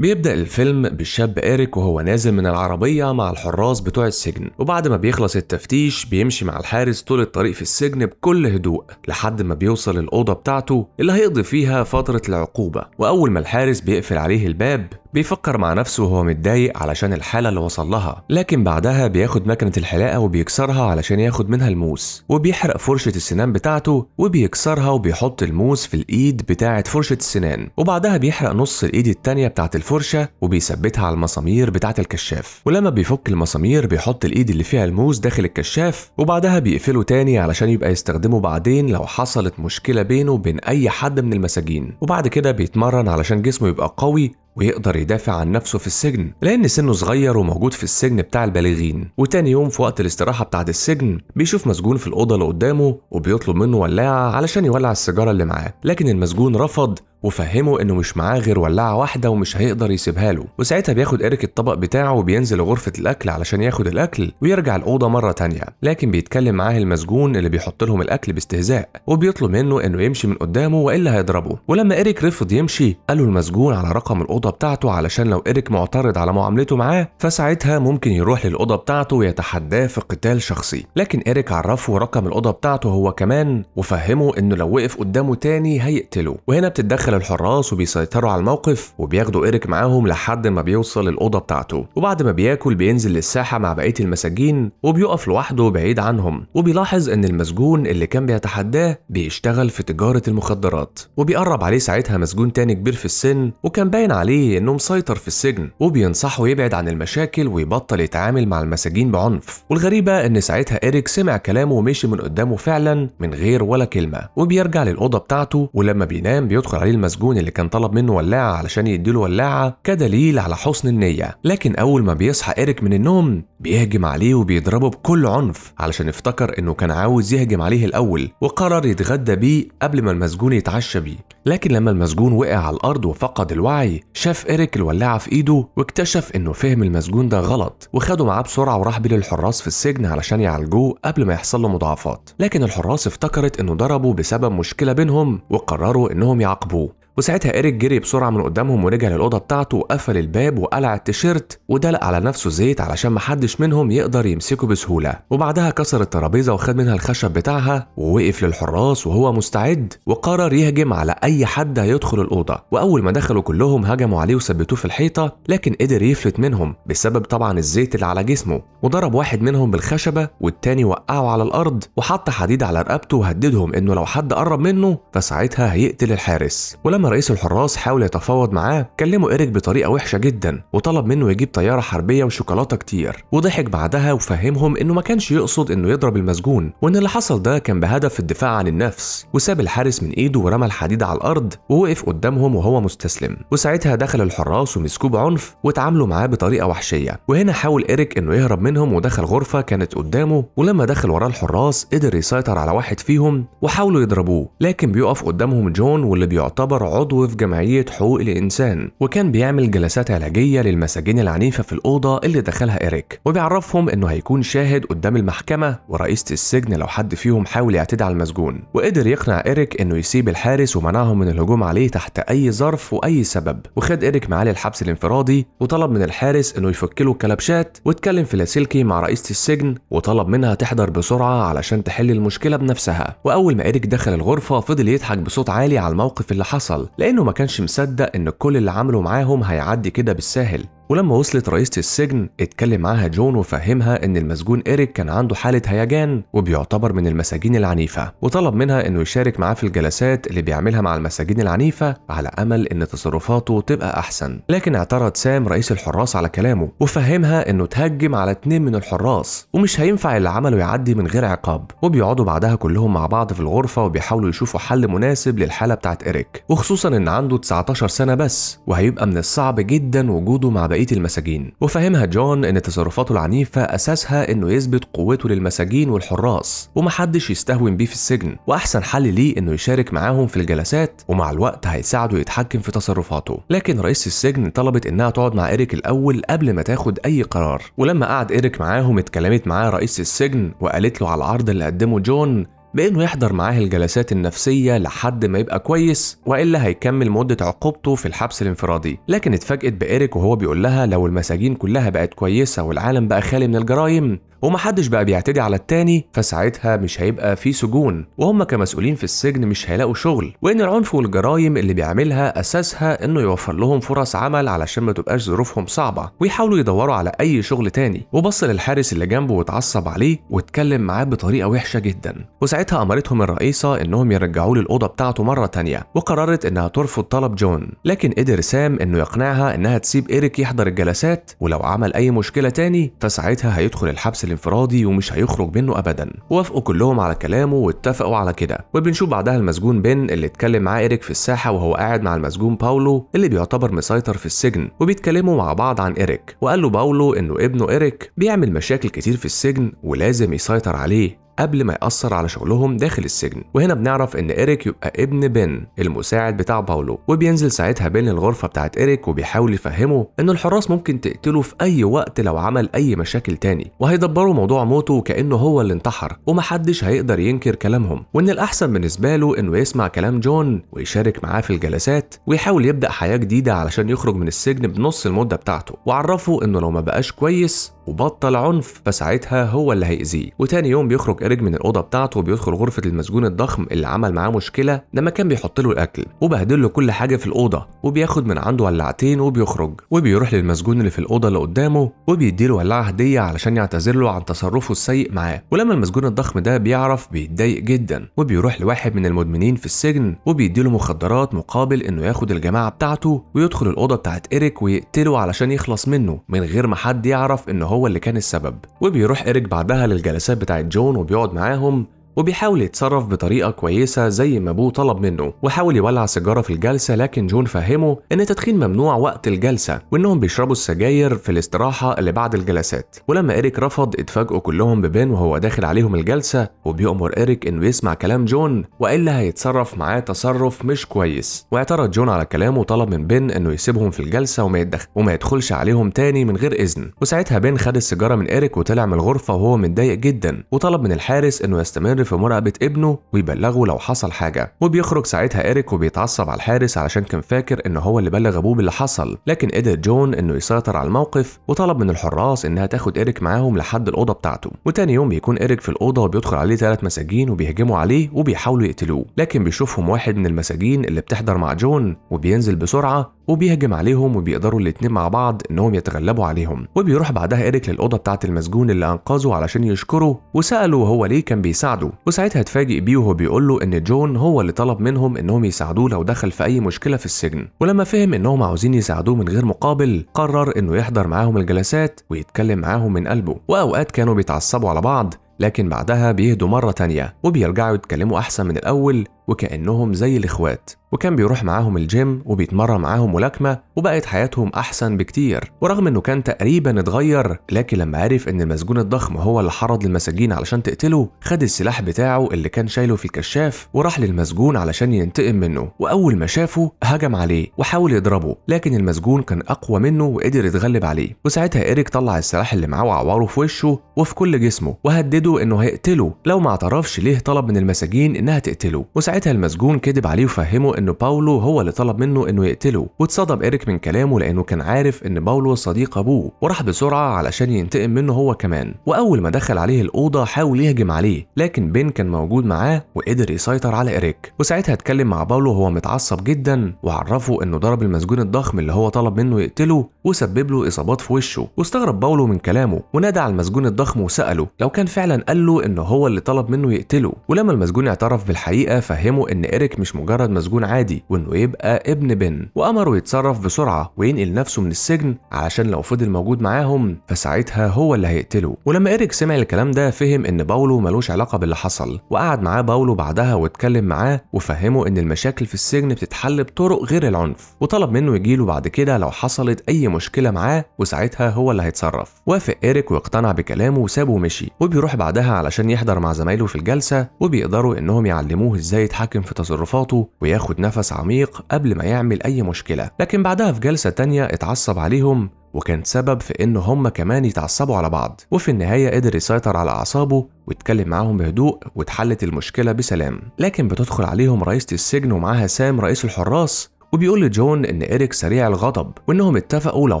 بيبدأ الفيلم بالشاب إيريك وهو نازل من العربية مع الحراس بتوع السجن وبعد ما بيخلص التفتيش بيمشي مع الحارس طول الطريق في السجن بكل هدوء لحد ما بيوصل الأوضة بتاعته اللي هيقضي فيها فترة العقوبة وأول ما الحارس بيقفل عليه الباب بيفكر مع نفسه وهو متضايق علشان الحالة اللي وصل لها لكن بعدها بياخد مكنة الحلاقة وبيكسرها علشان ياخد منها الموس وبيحرق فرشة السنان بتاعته وبيكسرها وبيحط الموس في الإيد بتاعة فرشة السنان وبعدها بيحرق نص الإيد التانية بتاعة الفرشة وبيثبتها على المسامير بتاعة الكشاف ولما بيفك المسامير بيحط الإيد اللي فيها الموس داخل الكشاف وبعدها بيقفله تاني علشان يبقى يستخدمه بعدين لو حصلت مشكلة بينه وبين أي حد من المساجين وبعد كده بيتمرن علشان جسمه يبقى قوي ويقدر يدافع عن نفسه في السجن لأن سنه صغير وموجود في السجن بتاع البالغين وتاني يوم في وقت الاستراحة بتاعة السجن بيشوف مسجون في الأوضة اللي قدامه وبيطلب منه ولاعة علشان يولع السيجارة اللي معاه لكن المسجون رفض وفهمه انه مش معاه غير ولاعه واحده ومش هيقدر يسيبها له وساعتها بياخد ايريك الطبق بتاعه وبينزل غرفه الاكل علشان ياخد الاكل ويرجع الاوضه مره تانية لكن بيتكلم معاه المسجون اللي بيحط لهم الاكل باستهزاء وبيطلب منه انه يمشي من قدامه والا هيضربه ولما ايريك رفض يمشي قال له المسجون على رقم الاوضه بتاعته علشان لو ايريك معترض على معاملته معاه فساعتها ممكن يروح للاوضه بتاعته ويتحداه في قتال شخصي لكن ايريك عرفه رقم الاوضه بتاعته هو كمان وفهمه انه لو وقف قدامه تاني هيقتله وهنا بتتدخل بيدخل الحراس وبيسيطروا على الموقف وبياخدوا إيريك معاهم لحد ما بيوصل الأوضة بتاعته وبعد ما بياكل بينزل للساحة مع بقية المساجين وبيقف لوحده بعيد عنهم وبيلاحظ إن المسجون اللي كان بيتحداه بيشتغل في تجارة المخدرات وبيقرب عليه ساعتها مسجون تاني كبير في السن وكان باين عليه إنه مسيطر في السجن وبينصحه يبعد عن المشاكل ويبطل يتعامل مع المساجين بعنف والغريبة إن ساعتها إيريك سمع كلامه ومشي من قدامه فعلا من غير ولا كلمة وبيرجع للأوضة بتاعته ولما بينام بيدخل عليه المسجون اللي كان طلب منه ولاعة علشان يديله ولاعة كدليل على حسن النية لكن أول ما بيصحى إيريك من النوم بيهجم عليه وبيضربه بكل عنف علشان افتكر انه كان عاوز يهجم عليه الاول وقرر يتغدى بيه قبل ما المسجون يتعشى بيه لكن لما المسجون وقع على الارض وفقد الوعي شاف ايريك الولاعه في ايده واكتشف انه فهم المسجون ده غلط وخده معاه بسرعه وراح بيه للحراس في السجن علشان يعالجوه قبل ما يحصل له مضاعفات لكن الحراس افتكرت انه ضربه بسبب مشكله بينهم وقرروا انهم يعاقبوه وساعتها إيريك جري بسرعة من قدامهم ورجع للأوضة بتاعته وقفل الباب وقلع التيشيرت ودلق على نفسه زيت علشان محدش منهم يقدر يمسكه بسهولة وبعدها كسر الترابيزة وخد منها الخشب بتاعها ووقف للحراس وهو مستعد وقرر يهجم على أي حد هيدخل الأوضة وأول ما دخلوا كلهم هجموا عليه وثبتوه في الحيطة لكن قدر يفلت منهم بسبب طبعا الزيت اللي على جسمه وضرب واحد منهم بالخشبة والتاني وقعه على الأرض وحط حديد على رقبته وهددهم إنه لو حد قرب منه فساعتها هيقتل الحارس ولما رئيس الحراس حاول يتفاوض معاه كلمه إيريك بطريقة وحشة جدا وطلب منه يجيب طيارة حربية وشوكولاتة كتير وضحك بعدها وفهمهم إنه ما كانش يقصد إنه يضرب المسجون وإن اللي حصل ده كان بهدف الدفاع عن النفس وساب الحارس من إيده ورمى الحديد على الأرض ووقف قدامهم وهو مستسلم وساعتها دخل الحراس ومسكوه بعنف واتعاملوا معاه بطريقة وحشية وهنا حاول إيريك إنه يهرب منهم ودخل غرفة كانت قدامه ولما دخل وراه الحراس قدر يسيطر على واحد فيهم وحاولوا يضربوه لكن بيقف قدامهم جون واللي بيعتبر عضو في جمعية حقوق الإنسان وكان بيعمل جلسات علاجية للمساجين العنيفة في الأوضة اللي دخلها إيريك وبيعرفهم إنه هيكون شاهد قدام المحكمة ورئيسة السجن لو حد فيهم حاول يعتدي على المسجون وقدر يقنع إيريك إنه يسيب الحارس ومنعهم من الهجوم عليه تحت أي ظرف وأي سبب وخد إيريك معاه للحبس الانفرادي وطلب من الحارس إنه يفك له الكلبشات واتكلم في لاسلكي مع رئيسة السجن وطلب منها تحضر بسرعة علشان تحل المشكلة بنفسها وأول ما إيريك دخل الغرفة فضل يضحك بصوت عالي على الموقف اللي حصل حصل لأنه ما كانش مصدق إن كل اللي عمله معاهم هيعدي كده بالساهل ولما وصلت رئيسة السجن اتكلم معاها جون وفهمها ان المسجون إيريك كان عنده حالة هيجان وبيعتبر من المساجين العنيفة وطلب منها انه يشارك معاه في الجلسات اللي بيعملها مع المساجين العنيفة على امل ان تصرفاته تبقى احسن لكن اعترض سام رئيس الحراس على كلامه وفهمها انه تهجم على اتنين من الحراس ومش هينفع اللي عمله يعدي من غير عقاب وبيقعدوا بعدها كلهم مع بعض في الغرفة وبيحاولوا يشوفوا حل مناسب للحالة بتاعت إيريك وخصوصا ان عنده 19 سنة بس وهيبقى من الصعب جدا وجوده مع بقية المساجين وفهمها جون إن تصرفاته العنيفة أساسها إنه يثبت قوته للمساجين والحراس ومحدش يستهون بيه في السجن وأحسن حل ليه إنه يشارك معاهم في الجلسات ومع الوقت هيساعده يتحكم في تصرفاته لكن رئيس السجن طلبت إنها تقعد مع إيريك الأول قبل ما تاخد أي قرار ولما قعد إيريك معاهم اتكلمت معاه رئيس السجن وقالت له على العرض اللي قدمه جون بإنه يحضر معاه الجلسات النفسية لحد ما يبقى كويس وإلا هيكمل مدة عقوبته في الحبس الانفرادي لكن اتفاجئت بإيريك وهو بيقول لها لو المساجين كلها بقت كويسة والعالم بقى خالي من الجرايم ومحدش بقى بيعتدي على التاني فساعتها مش هيبقى في سجون وهم كمسؤولين في السجن مش هيلاقوا شغل وان العنف والجرايم اللي بيعملها اساسها انه يوفر لهم فرص عمل علشان ما تبقاش ظروفهم صعبه ويحاولوا يدوروا على اي شغل تاني وبص للحارس اللي جنبه واتعصب عليه واتكلم معاه بطريقه وحشه جدا وساعتها امرتهم الرئيسه انهم يرجعوه للاوضه بتاعته مره تانيه وقررت انها ترفض طلب جون لكن قدر سام انه يقنعها انها تسيب ايريك يحضر الجلسات ولو عمل اي مشكله تاني فساعتها هيدخل الحبس الانفرادي ومش هيخرج منه ابدا وافقوا كلهم على كلامه واتفقوا على كده وبنشوف بعدها المسجون بن اللي اتكلم معاه ايريك في الساحه وهو قاعد مع المسجون باولو اللي بيعتبر مسيطر في السجن وبيتكلموا مع بعض عن ايريك وقال له باولو انه ابنه ايريك بيعمل مشاكل كتير في السجن ولازم يسيطر عليه قبل ما يأثر على شغلهم داخل السجن وهنا بنعرف إن إيريك يبقى ابن بن المساعد بتاع باولو وبينزل ساعتها بن الغرفة بتاعت إيريك وبيحاول يفهمه إن الحراس ممكن تقتله في أي وقت لو عمل أي مشاكل تاني وهيدبروا موضوع موته كأنه هو اللي انتحر ومحدش هيقدر ينكر كلامهم وإن الأحسن بالنسبة له إنه يسمع كلام جون ويشارك معاه في الجلسات ويحاول يبدأ حياة جديدة علشان يخرج من السجن بنص المدة بتاعته وعرفه إنه لو ما بقاش كويس وبطل عنف فساعتها هو اللي هيأذيه وتاني يوم بيخرج بيتخرج من الاوضه بتاعته وبيدخل غرفه المسجون الضخم اللي عمل معاه مشكله لما كان بيحط له الاكل وبهدل له كل حاجه في الاوضه وبياخد من عنده ولعتين وبيخرج وبيروح للمسجون اللي في الاوضه اللي قدامه وبيديله ولعه هديه علشان يعتذر له عن تصرفه السيء معاه ولما المسجون الضخم ده بيعرف بيتضايق جدا وبيروح لواحد من المدمنين في السجن وبيديله مخدرات مقابل انه ياخد الجماعه بتاعته ويدخل الاوضه بتاعت ايريك ويقتله علشان يخلص منه من غير ما حد يعرف ان هو اللي كان السبب وبيروح ايريك بعدها للجلسات بتاعت جون وبيقعد نقعد معاهم وبيحاول يتصرف بطريقة كويسة زي ما أبوه طلب منه وحاول يولع سيجارة في الجلسة لكن جون فهمه إن التدخين ممنوع وقت الجلسة وإنهم بيشربوا السجاير في الاستراحة اللي بعد الجلسات ولما إيريك رفض اتفاجئوا كلهم ببن وهو داخل عليهم الجلسة وبيأمر إيريك إنه يسمع كلام جون وإلا هيتصرف معاه تصرف مش كويس واعترض جون على كلامه وطلب من بن إنه يسيبهم في الجلسة وما يدخل وما يدخلش عليهم تاني من غير إذن وساعتها بن خد السيجارة من إيريك وطلع من الغرفة وهو متضايق جدا وطلب من الحارس إنه يستمر في مراقبة ابنه ويبلغه لو حصل حاجة وبيخرج ساعتها إيريك وبيتعصب على الحارس علشان كان فاكر إن هو اللي بلغ أبوه باللي حصل لكن قدر جون إنه يسيطر على الموقف وطلب من الحراس إنها تاخد إيريك معاهم لحد الأوضة بتاعته وتاني يوم بيكون إيريك في الأوضة وبيدخل عليه ثلاث مساجين وبيهجموا عليه وبيحاولوا يقتلوه لكن بيشوفهم واحد من المساجين اللي بتحضر مع جون وبينزل بسرعة وبيهجم عليهم وبيقدروا الاتنين مع بعض انهم يتغلبوا عليهم وبيروح بعدها ايريك للاوضه بتاعه المسجون اللي انقذه علشان يشكره وساله هو ليه كان بيساعده وساعتها اتفاجئ بيه وهو بيقول له ان جون هو اللي طلب منهم انهم يساعدوه لو دخل في اي مشكله في السجن ولما فهم انهم عاوزين يساعدوه من غير مقابل قرر انه يحضر معاهم الجلسات ويتكلم معاهم من قلبه واوقات كانوا بيتعصبوا على بعض لكن بعدها بيهدوا مرة تانية وبيرجعوا يتكلموا أحسن من الأول وكأنهم زي الإخوات وكان بيروح معاهم الجيم وبيتمرن معاهم ملاكمة وبقت حياتهم أحسن بكتير ورغم إنه كان تقريبا اتغير لكن لما عرف إن المسجون الضخم هو اللي حرض المساجين علشان تقتله خد السلاح بتاعه اللي كان شايله في الكشاف وراح للمسجون علشان ينتقم منه وأول ما شافه هجم عليه وحاول يضربه لكن المسجون كان أقوى منه وقدر يتغلب عليه وساعتها إيريك طلع السلاح اللي معاه وعوره في وشه وفي كل جسمه وهدده إنه هيقتله لو ما اعترفش ليه طلب من المساجين إنها تقتله وساعتها ساعتها المسجون كدب عليه وفهمه ان باولو هو اللي طلب منه انه يقتله واتصدم ايريك من كلامه لانه كان عارف ان باولو صديق ابوه وراح بسرعه علشان ينتقم منه هو كمان واول ما دخل عليه الاوضه حاول يهجم عليه لكن بين كان موجود معاه وقدر يسيطر على ايريك وساعتها اتكلم مع باولو وهو متعصب جدا وعرفه انه ضرب المسجون الضخم اللي هو طلب منه يقتله وسبب له اصابات في وشه واستغرب باولو من كلامه ونادى على المسجون الضخم وساله لو كان فعلا قال له انه هو اللي طلب منه يقتله ولما المسجون اعترف بالحقيقه وفهمه إن إيريك مش مجرد مسجون عادي وإنه يبقى ابن بن وأمره يتصرف بسرعة وينقل نفسه من السجن علشان لو فضل موجود معاهم فساعتها هو اللي هيقتله ولما إيريك سمع الكلام ده فهم إن باولو ملوش علاقة باللي حصل وقعد معاه باولو بعدها واتكلم معاه وفهمه إن المشاكل في السجن بتتحل بطرق غير العنف وطلب منه يجيله بعد كده لو حصلت أي مشكلة معاه وساعتها هو اللي هيتصرف وافق إيريك واقتنع بكلامه وسابه ومشي وبيروح بعدها علشان يحضر مع زمايله في الجلسة وبيقدروا إنهم يعلموه إزاي يتحل يتحكم في تصرفاته وياخد نفس عميق قبل ما يعمل أي مشكلة لكن بعدها في جلسة تانية اتعصب عليهم وكان سبب في إن هم كمان يتعصبوا على بعض وفي النهاية قدر يسيطر على أعصابه واتكلم معاهم بهدوء واتحلت المشكلة بسلام لكن بتدخل عليهم رئيسة السجن ومعاها سام رئيس الحراس وبيقول لجون إن إيريك سريع الغضب وإنهم اتفقوا لو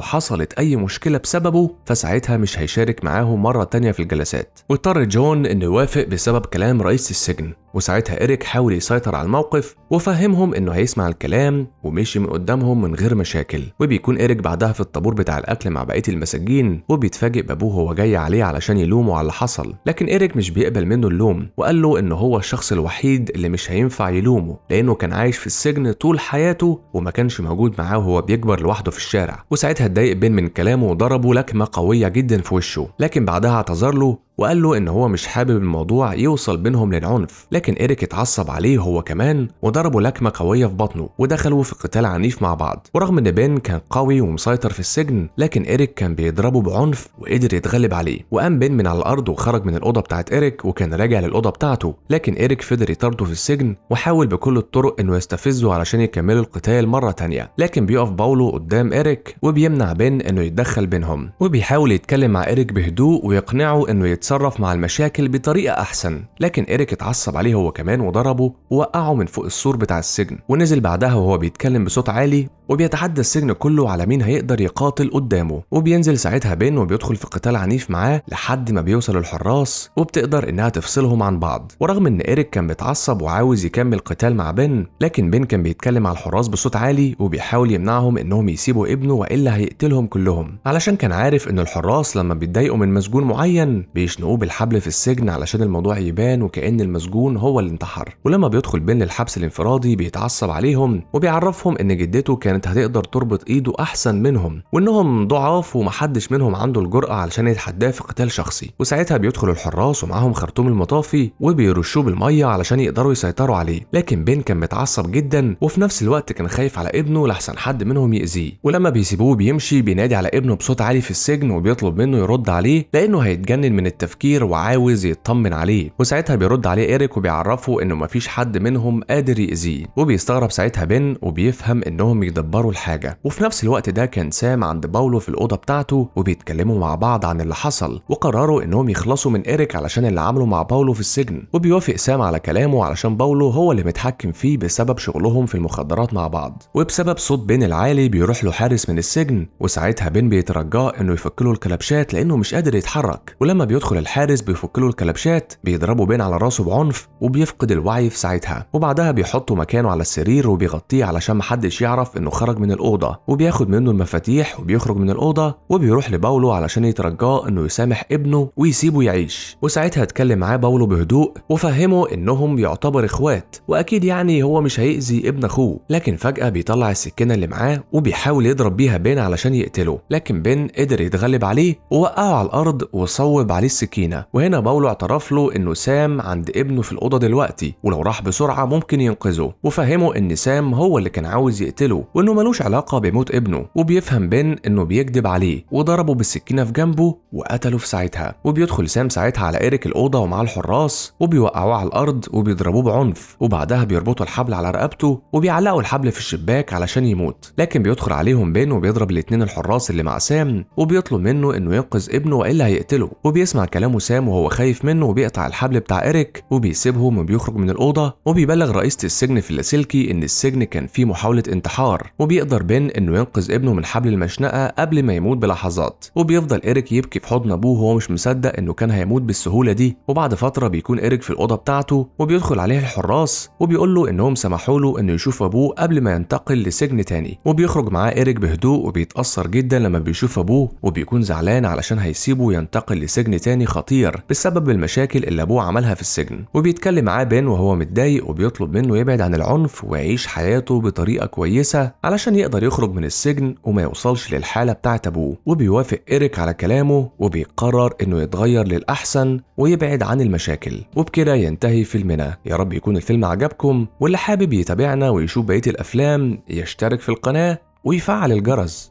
حصلت أي مشكلة بسببه فساعتها مش هيشارك معاهم مرة تانية في الجلسات واضطر جون إنه يوافق بسبب كلام رئيس السجن وساعتها إيريك حاول يسيطر على الموقف وفهمهم إنه هيسمع الكلام ومشي من قدامهم من غير مشاكل وبيكون إيريك بعدها في الطابور بتاع الأكل مع بقية المساجين وبيتفاجئ بأبوه هو جاي عليه علشان يلومه على اللي حصل لكن إيريك مش بيقبل منه اللوم وقال له إن هو الشخص الوحيد اللي مش هينفع يلومه لأنه كان عايش في السجن طول حياته وما كانش موجود معاه وهو بيكبر لوحده في الشارع وساعتها اتضايق بين من كلامه وضربه لكمة قوية جدا في وشه لكن بعدها اعتذر له وقال له ان هو مش حابب الموضوع يوصل بينهم للعنف لكن ايريك اتعصب عليه هو كمان وضربه لكمه قويه في بطنه ودخلوا في قتال عنيف مع بعض ورغم ان بين كان قوي ومسيطر في السجن لكن ايريك كان بيضربه بعنف وقدر يتغلب عليه وقام بين من على الارض وخرج من الاوضه بتاعت ايريك وكان راجع للاوضه بتاعته لكن ايريك فضل يطارده في السجن وحاول بكل الطرق انه يستفزه علشان يكملوا القتال مره تانية لكن بيقف باولو قدام ايريك وبيمنع بين انه يتدخل بينهم وبيحاول يتكلم مع ايريك بهدوء ويقنعه انه يتس يتصرف مع المشاكل بطريقة أحسن لكن إيريك اتعصب عليه هو كمان وضربه ووقعه من فوق السور بتاع السجن ونزل بعدها وهو بيتكلم بصوت عالي وبيتحدى السجن كله على مين هيقدر يقاتل قدامه وبينزل ساعتها بين وبيدخل في قتال عنيف معاه لحد ما بيوصل الحراس وبتقدر انها تفصلهم عن بعض ورغم ان ايريك كان متعصب وعاوز يكمل قتال مع بن لكن بن كان بيتكلم على الحراس بصوت عالي وبيحاول يمنعهم انهم يسيبوا ابنه والا هيقتلهم كلهم علشان كان عارف ان الحراس لما بيتضايقوا من مسجون معين بيش بيخنقوه بالحبل في السجن علشان الموضوع يبان وكأن المسجون هو اللي انتحر ولما بيدخل بين الحبس الانفرادي بيتعصب عليهم وبيعرفهم ان جدته كانت هتقدر تربط ايده احسن منهم وانهم ضعاف ومحدش منهم عنده الجرأة علشان يتحداه في قتال شخصي وساعتها بيدخل الحراس ومعاهم خرطوم المطافي وبيرشوه بالمية علشان يقدروا يسيطروا عليه لكن بين كان متعصب جدا وفي نفس الوقت كان خايف على ابنه لحسن حد منهم يأذيه ولما بيسيبوه بيمشي بينادي على ابنه بصوت عالي في السجن وبيطلب منه يرد عليه لانه هيتجنن من التفكير التفكير وعاوز يطمن عليه وساعتها بيرد عليه إيريك وبيعرفه إنه مفيش حد منهم قادر يأذيه وبيستغرب ساعتها بن وبيفهم إنهم يدبروا الحاجة وفي نفس الوقت ده كان سام عند باولو في الأوضة بتاعته وبيتكلموا مع بعض عن اللي حصل وقرروا إنهم يخلصوا من إيريك علشان اللي عمله مع باولو في السجن وبيوافق سام على كلامه علشان باولو هو اللي متحكم فيه بسبب شغلهم في المخدرات مع بعض وبسبب صوت بن العالي بيروح له حارس من السجن وساعتها بن بيترجاه إنه يفك له الكلبشات لأنه مش قادر يتحرك ولما بيدخل للحارس بيفك له الكلبشات بيضربه بين على راسه بعنف وبيفقد الوعي في ساعتها وبعدها بيحطه مكانه على السرير وبيغطيه علشان محدش يعرف انه خرج من الاوضه وبياخد منه المفاتيح وبيخرج من الاوضه وبيروح لباولو علشان يترجاه انه يسامح ابنه ويسيبه يعيش وساعتها اتكلم معاه باولو بهدوء وفهمه انهم يعتبر اخوات واكيد يعني هو مش هيأذي ابن اخوه لكن فجأة بيطلع السكينة اللي معاه وبيحاول يضرب بيها بين علشان يقتله لكن بين قدر يتغلب عليه ووقعه على الارض وصوب عليه السكينة السكينة وهنا باولو اعترف له إنه سام عند ابنه في الأوضة دلوقتي ولو راح بسرعة ممكن ينقذه وفهمه إن سام هو اللي كان عاوز يقتله وإنه ملوش علاقة بموت ابنه وبيفهم بن إنه بيكذب عليه وضربه بالسكينة في جنبه وقتله في ساعتها وبيدخل سام ساعتها على إيريك الأوضة ومعاه الحراس وبيوقعوه على الأرض وبيضربوه بعنف وبعدها بيربطوا الحبل على رقبته وبيعلقوا الحبل في الشباك علشان يموت لكن بيدخل عليهم بن وبيضرب الاثنين الحراس اللي مع سام وبيطلب منه إنه ينقذ ابنه وإلا هيقتله وبيسمع كلام سام وهو خايف منه وبيقطع الحبل بتاع إيريك وبيسيبهم وبيخرج من الأوضة وبيبلغ رئيسة السجن في اللاسلكي إن السجن كان فيه محاولة انتحار وبيقدر بن إنه ينقذ ابنه من حبل المشنقة قبل ما يموت بلحظات وبيفضل إيريك يبكي في حضن أبوه وهو مش مصدق إنه كان هيموت بالسهولة دي وبعد فترة بيكون إيريك في الأوضة بتاعته وبيدخل عليه الحراس وبيقول له إنهم سمحوا له إنه يشوف أبوه قبل ما ينتقل لسجن تاني وبيخرج معاه إيريك بهدوء وبيتأثر جدا لما بيشوف أبوه وبيكون زعلان علشان هيسيبه ينتقل لسجن تاني تاني خطير بسبب المشاكل اللي أبوه عملها في السجن وبيتكلم معاه بن وهو متضايق وبيطلب منه يبعد عن العنف ويعيش حياته بطريقة كويسة علشان يقدر يخرج من السجن وما يوصلش للحالة بتاعت أبوه وبيوافق إيريك على كلامه وبيقرر إنه يتغير للأحسن ويبعد عن المشاكل وبكده ينتهي فيلمنا يا رب يكون الفيلم عجبكم واللي حابب يتابعنا ويشوف بقية الأفلام يشترك في القناة ويفعل الجرس